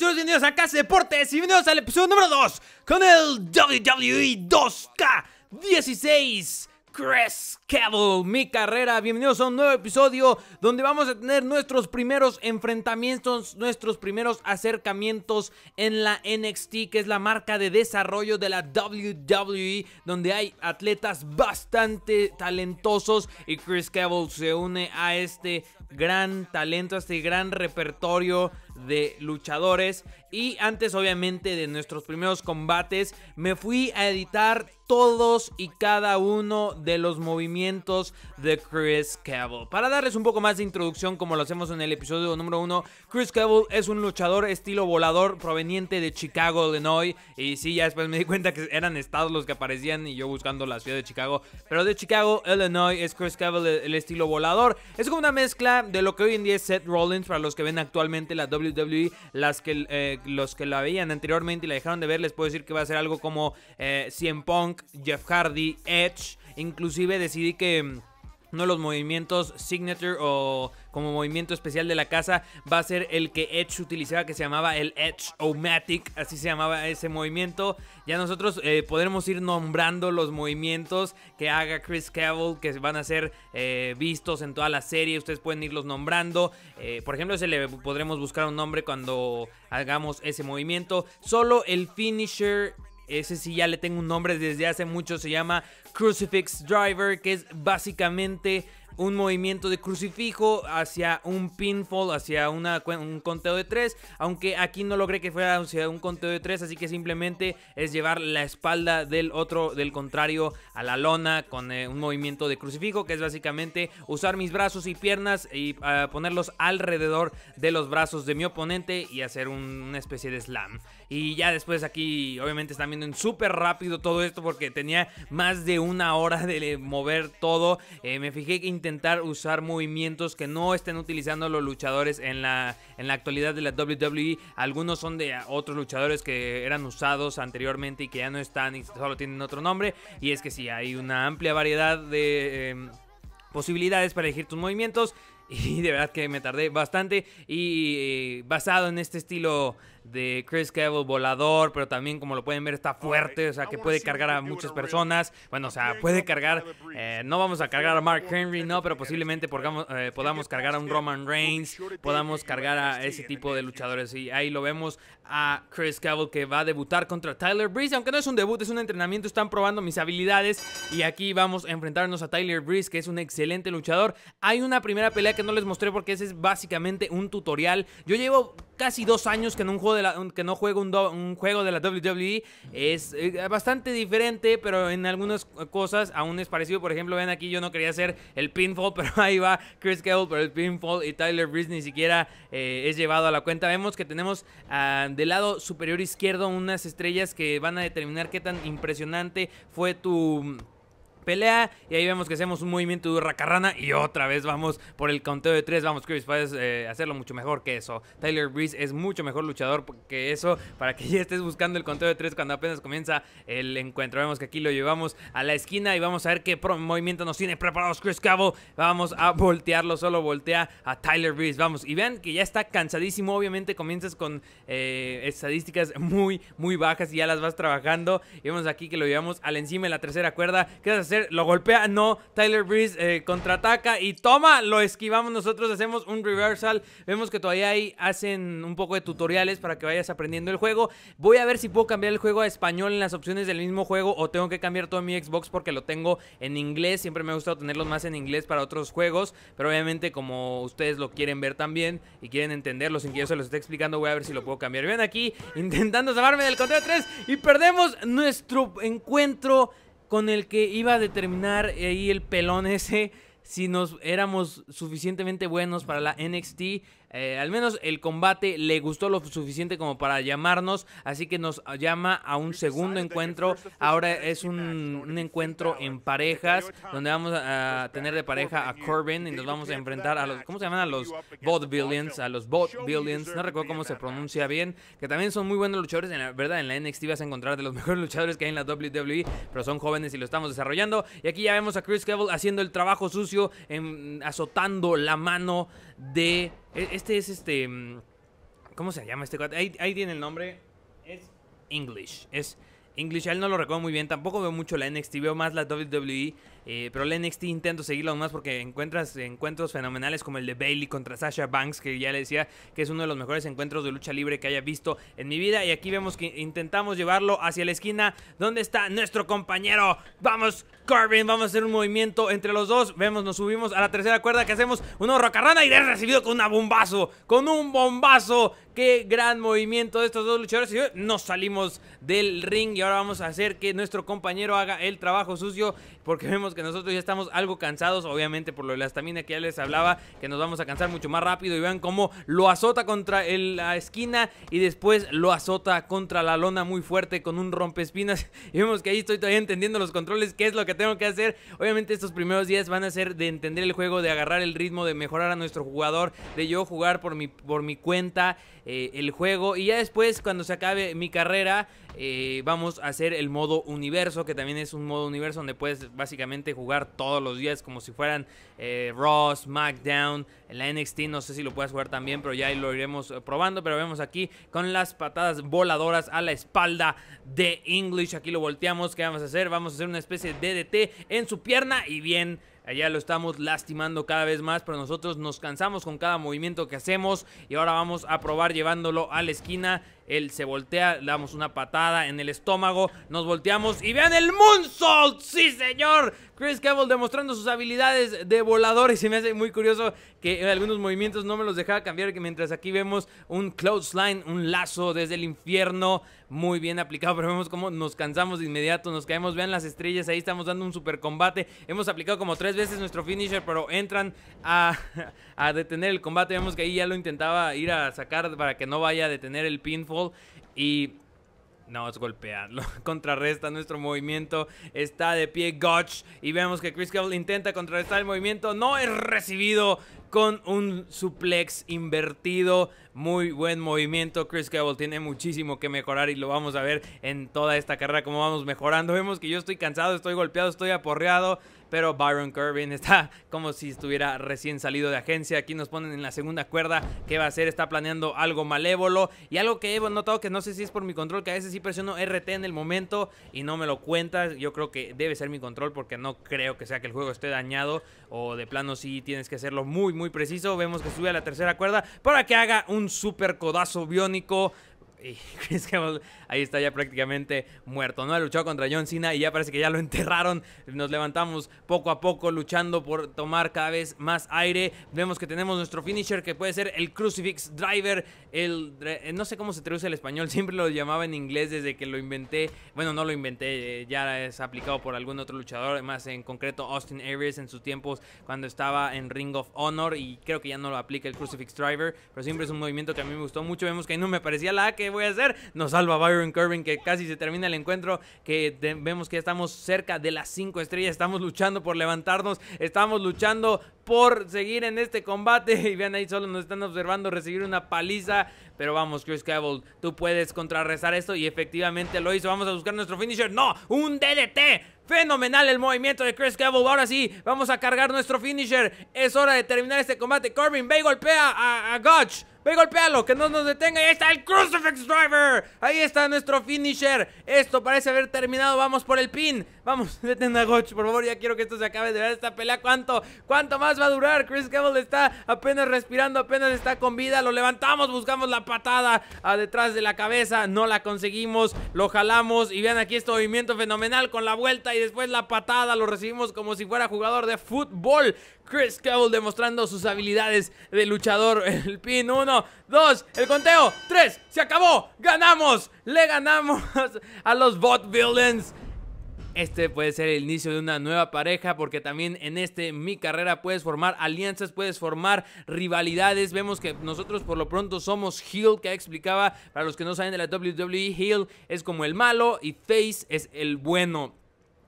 bienvenidos a Casa Deportes y bienvenidos al episodio número 2 con el WWE 2K16 Chris Cavill, mi carrera. Bienvenidos a un nuevo episodio donde vamos a tener nuestros primeros enfrentamientos, nuestros primeros acercamientos en la NXT, que es la marca de desarrollo de la WWE, donde hay atletas bastante talentosos y Chris Cavill se une a este gran talento, a este gran repertorio de luchadores. Y antes obviamente de nuestros primeros combates, me fui a editar todos y cada uno de los movimientos de Chris Cavill. Para darles un poco más de introducción, como lo hacemos en el episodio número uno Chris Cavill es un luchador estilo volador proveniente de Chicago, Illinois. Y si ya después me di cuenta que eran estados los que aparecían y yo buscando la ciudad de Chicago. Pero de Chicago, Illinois, es Chris Cavill el estilo volador. Es como una mezcla de lo que hoy en día es Seth Rollins para los que ven actualmente la WWE WWE, las que, eh, los que la veían anteriormente y la dejaron de ver, les puedo decir que va a ser algo como eh, CM Punk, Jeff Hardy, Edge. Inclusive decidí que mm, no los movimientos signature o como movimiento especial de la casa va a ser el que Edge utilizaba que se llamaba el Edge Omatic, así se llamaba ese movimiento. Ya nosotros eh, podremos ir nombrando los movimientos que haga Chris Cavill que van a ser eh, vistos en toda la serie, ustedes pueden irlos nombrando. Eh, por ejemplo, se le podremos buscar un nombre cuando hagamos ese movimiento. Solo el finisher ese sí ya le tengo un nombre desde hace mucho, se llama Crucifix Driver, que es básicamente un movimiento de crucifijo hacia un pinfall, hacia un conteo de tres. Aunque aquí no logré que fuera hacia un conteo de tres, así que simplemente es llevar la espalda del otro, del contrario, a la lona con eh, un movimiento de crucifijo, que es básicamente usar mis brazos y piernas y ah, ponerlos alrededor de los brazos de mi oponente y hacer una especie de slam. Y ya después aquí, obviamente, están viendo en súper rápido todo esto porque tenía más de una hora de mover todo. Eh, me fijé que intenté usar movimientos que no estén utilizando los luchadores en la, en la actualidad de la WWE. Algunos son de otros luchadores que eran usados anteriormente y que ya no están y solo tienen otro nombre. Y es que sí, hay una amplia variedad de em, posibilidades para elegir tus movimientos. Y de verdad que me tardé bastante. Y eh, basado en este estilo de Chris Cavill volador, pero también como lo pueden ver está fuerte, o sea que puede cargar a muchas personas. Bueno, o sea, puede cargar, eh, no vamos a cargar a Mark Henry, no, pero posiblemente eh, podamos, podamos cargar a un Roman Reigns, podamos cargar a ese tipo de luchadores. Y ahí lo vemos a Chris Cavill que va a debutar contra Tyler Breeze, aunque no es un debut, es un entrenamiento, están probando mis habilidades y aquí vamos a enfrentarnos a Tyler Breeze, que es un excelente luchador. Hay una primera pelea que no les mostré porque ese es básicamente un tutorial. Yo llevo casi dos años que no, un juego que no juego un, juego de la WWE. Es eh, bastante diferente, pero en algunas cosas aún es parecido. Por ejemplo, ven aquí, yo no quería hacer el pinfall, pero ahí va Chris Cable, por el pinfall y Tyler Breeze ni siquiera eh, es llevado a la cuenta. Vemos que tenemos ah, del lado superior izquierdo unas estrellas que van a determinar qué tan impresionante fue tu pelea. Y ahí vemos que hacemos un movimiento de carrana, Y otra vez vamos por el conteo de tres. Vamos, Chris, puedes eh, hacerlo mucho mejor que eso. Tyler Breeze es mucho mejor luchador que eso. Para que ya estés buscando el conteo de tres cuando apenas comienza el encuentro. Vemos que aquí lo llevamos a la esquina. Y vamos a ver qué movimiento nos tiene preparados Chris Cabo. Vamos a voltearlo. Solo voltea a Tyler Breeze. Vamos. Y vean que ya está cansadísimo. Obviamente comienzas con eh, estadísticas muy, muy bajas. Y ya las vas trabajando. Y vemos aquí que lo llevamos al encima de la tercera cuerda. Quedas lo golpea, no, Tyler Breeze eh, contraataca y toma, lo esquivamos nosotros, hacemos un reversal, vemos que todavía ahí hacen un poco de tutoriales para que vayas aprendiendo el juego, voy a ver si puedo cambiar el juego a español en las opciones del mismo juego o tengo que cambiar todo mi Xbox porque lo tengo en inglés, siempre me ha gustado tenerlos más en inglés para otros juegos, pero obviamente como ustedes lo quieren ver también y quieren entenderlo sin que yo se los esté explicando, voy a ver si lo puedo cambiar. Vean aquí, intentando salvarme del Contra 3 y perdemos nuestro encuentro con el que iba a determinar ahí el pelón ese si nos éramos suficientemente buenos para la NXT eh, al menos el combate le gustó lo suficiente como para llamarnos, así que nos llama a un este segundo encuentro. Ahora es un, encuentro en parejas, donde vamos a tener de pareja a Corbin y nos vamos a enfrentar a los, ¿cómo se llaman? A los Bot Billions, a los Bot Billions, no recuerdo cómo se pronuncia bien, que también son muy buenos luchadores, en la verdad, en la NXT vas a encontrar de los mejores luchadores que hay en la WWE, pero son jóvenes y lo estamos desarrollando. Y aquí ya vemos a Chris Cavill haciendo el trabajo sucio, en, em, azotando la mano de e-, este es este. Mm, ¿Cómo se llama este cuate? Ahí, ahí, tiene el nombre. Es English. Es English. A él no lo recuerdo muy bien. Tampoco veo mucho la NXT. Veo más la WWE. Eh, pero el NXT intento seguirlo más porque encuentras encuentros fenomenales como el de Bailey contra Sasha Banks, que ya le decía que es uno de los mejores encuentros de lucha libre que haya visto en mi vida. Y aquí vemos que intentamos llevarlo hacia la esquina donde está nuestro compañero. Vamos, Corbin, vamos a hacer un movimiento entre los dos. Vemos, nos subimos a la tercera cuerda que hacemos uno rocarrana y es recibido con un bombazo, con un bombazo. Qué gran movimiento de estos dos luchadores. Nos salimos del ring y ahora vamos a hacer que nuestro compañero haga el trabajo sucio porque vemos que nosotros ya estamos algo cansados, obviamente por lo de la estamina que ya les hablaba, que nos vamos a cansar mucho más rápido. Y vean cómo lo azota contra la esquina y después lo azota contra la lona muy fuerte con un espinas Y vemos que ahí estoy todavía entendiendo los controles, qué es lo que tengo que hacer. Obviamente estos primeros días van a ser de entender el juego, de agarrar el ritmo, de mejorar a nuestro jugador, de yo jugar por mi, por mi cuenta eh, el juego. Y ya después, cuando se acabe mi carrera, eh, vamos a hacer el modo universo, que también es un modo universo donde puedes básicamente jugar todos los días como si fueran eh, Raw, SmackDown, la NXT, no sé si lo puedes jugar también, pero ya lo iremos eh, probando, pero vemos aquí con las patadas voladoras a la espalda de English, aquí lo volteamos, ¿qué vamos a hacer? Vamos a hacer una especie de DDT en su pierna y bien Allá lo estamos lastimando cada vez más, pero nosotros nos cansamos con cada movimiento que hacemos y ahora vamos a probar llevándolo a la esquina. Él se voltea, le damos una patada en el estómago, nos volteamos y vean el moonsault, sí señor. Chris Cable demostrando sus habilidades de volador y se me hace muy curioso que en algunos movimientos no me los dejaba cambiar, que mientras aquí vemos un clothesline, un lazo desde el infierno, muy bien aplicado, pero vemos cómo nos cansamos de inmediato, nos caemos, vean las estrellas, ahí estamos dando un super combate, hemos aplicado como tres veces nuestro finisher, pero entran a, detener el combate. Vemos que ahí ya lo intentaba ir a sacar para que no vaya a detener el pinfall. Y no, es golpearlo. Contrarresta nuestro movimiento. Está de pie Gotch. Y vemos que Chris Cable intenta contrarrestar el movimiento. No es recibido con un suplex invertido. Muy buen movimiento. Chris Cable tiene muchísimo que mejorar y lo vamos a ver en toda esta carrera. como vamos mejorando. Vemos que yo estoy cansado, estoy golpeado, estoy aporreado pero Byron Kirby está como si estuviera recién salido de agencia. Aquí nos ponen en la segunda cuerda que va a hacer, está planeando algo malévolo y algo que he notado que no sé si es por mi control, que a veces sí presiono RT en el momento y no me lo cuentas Yo creo que debe ser mi control porque no creo que sea que el juego esté dañado o de plano sí tienes que hacerlo muy, muy preciso. Vemos que sube a la tercera cuerda para que haga un super codazo biónico y ahí está ya prácticamente muerto, ¿no? Ha luchado contra John Cena y ya parece que ya lo enterraron. Nos levantamos poco a poco luchando por tomar cada vez más aire. Vemos que tenemos nuestro finisher que puede ser el Crucifix Driver, el eh, no sé cómo se traduce el español, siempre lo llamaba en inglés desde que lo inventé. Bueno, no lo inventé, eh, ya es aplicado por algún otro luchador, más en concreto Austin Aries en sus tiempos cuando estaba en Ring of Honor y creo que ya no lo aplica el Crucifix Driver, pero siempre es un movimiento que a mí me gustó mucho. Vemos que ahí no me parecía la que voy a hacer. Nos salva Byron Corbin, que casi se termina el encuentro, que vemos que estamos cerca de las 5 estrellas, estamos luchando por levantarnos, estamos luchando por seguir en este combate. Y vean ahí, solo nos están observando recibir una paliza. Pero vamos, Chris Cavill, tú puedes contrarrestar esto. Y efectivamente lo hizo. Vamos a buscar nuestro finisher. ¡No! ¡Un DDT! Fenomenal el movimiento de Chris Cavill. Ahora sí, vamos a cargar nuestro finisher. Es hora de terminar este combate. Corbin y golpea a, a Gotch. Ve, golpealo, que no nos detenga. Ahí está el Crucifix Driver. Ahí está nuestro finisher. Esto parece haber terminado. Vamos por el pin. Vamos, detén a Gotch, por favor, ya quiero que esto se acabe. De ver, esta pelea, ¿cuánto? ¿Cuánto más va a durar? Chris Gable está apenas respirando, apenas está con vida. Lo levantamos, buscamos la patada ah, detrás de la cabeza. No la conseguimos, lo jalamos. Y vean aquí este movimiento fenomenal con la vuelta y después la patada. Lo recibimos como si fuera jugador de fútbol. Chris Gable demostrando sus habilidades de luchador. El pin, uno, dos, el conteo, tres, se acabó. Ganamos, le ganamos a los Bot Villains. Este puede ser el inicio de una nueva pareja porque también en este mi carrera puedes formar alianzas, puedes formar rivalidades. Vemos que nosotros por lo pronto somos heel que explicaba para los que no saben de la WWE, heel es como el malo y face es el bueno.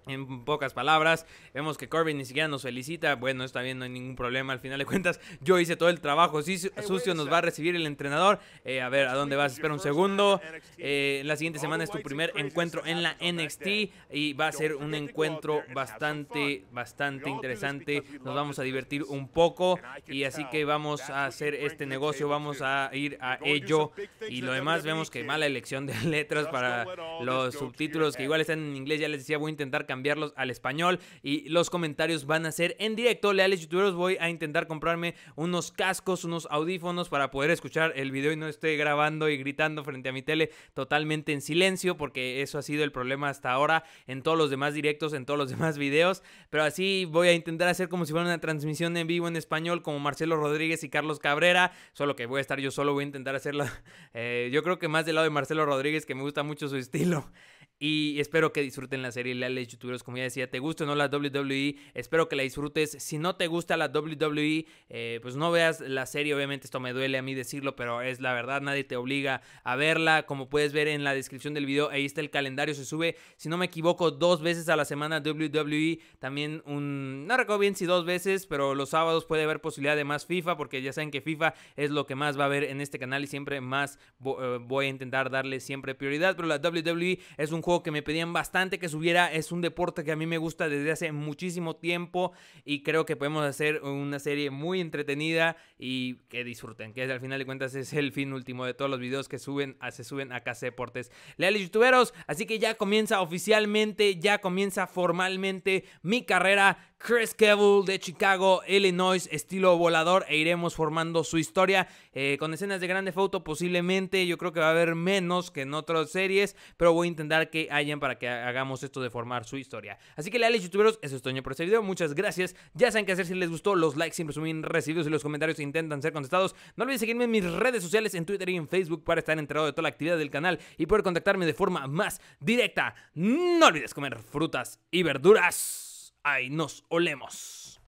En pocas palabras, vemos que Corbin ni siquiera nos felicita. Bueno, está bien, no hay ningún problema. Al final de cuentas, yo hice todo el trabajo. si sucio nos va a recibir el entrenador. Eh, a ver, ¿a dónde vas? Espera un segundo. Eh, la siguiente semana es tu primer encuentro en la NXT y va a ser un encuentro bastante, bastante interesante. Nos vamos a divertir un poco y así que vamos a hacer este negocio, vamos a ir a ello. Y lo demás, vemos que mala elección de letras para los subtítulos que igual están en inglés. Ya les decía, voy a intentar cambiarlos al español y los comentarios van a ser en directo. Leales youtubers voy a intentar comprarme unos cascos, unos audífonos para poder escuchar el video y no esté grabando y gritando frente a mi tele totalmente en silencio porque eso ha sido el problema hasta ahora en todos los demás directos, en todos los demás videos. Pero así voy a intentar hacer como si fuera una transmisión en vivo en español como Marcelo Rodríguez y Carlos Cabrera, solo que voy a estar yo solo, voy a intentar hacerlo eh, yo creo que más del lado de Marcelo Rodríguez que me gusta mucho su estilo. Y espero que disfruten la serie Leales youtubers, Como ya decía, te gusta o no la WWE, espero que la disfrutes. Si no te gusta la WWE, eh, pues no veas la serie. Obviamente esto me duele a mí decirlo, pero es la verdad, nadie te obliga a verla. Como puedes ver en la descripción del video, ahí está el calendario, se sube, si no me equivoco, dos veces a la semana WWE. También un, no recuerdo bien si dos veces, pero los sábados puede haber posibilidad de más FIFA, porque ya saben que FIFA es lo que más va a haber en este canal y siempre más eh, voy a intentar darle siempre prioridad. Pero la WWE es un juego que me pedían bastante que subiera. Es un deporte que a mí me gusta desde hace muchísimo tiempo y creo que podemos hacer una serie muy entretenida y que disfruten, que al final de cuentas es el fin último de todos los videos que suben, ah, se suben a Casa Deportes. Leales youtuberos, así que ya comienza oficialmente, ya comienza formalmente mi carrera Chris Cavill de Chicago, Illinois, estilo volador, e iremos formando su historia eh, con escenas de grande foto posiblemente. Yo creo que va a haber menos que en otras series, pero voy a intentar que hayan para que hagamos esto de formar su historia. Así que, leales youtuberos, eso es todo por este video. Muchas gracias. Ya saben qué hacer si les gustó. Los likes siempre son bien recibidos y los comentarios intentan ser contestados. No olviden seguirme en mis redes sociales, en Twitter y en Facebook para estar enterado de toda la actividad del canal y poder contactarme de forma más directa. No olvides comer frutas y verduras. ¡Ay, nos olemos.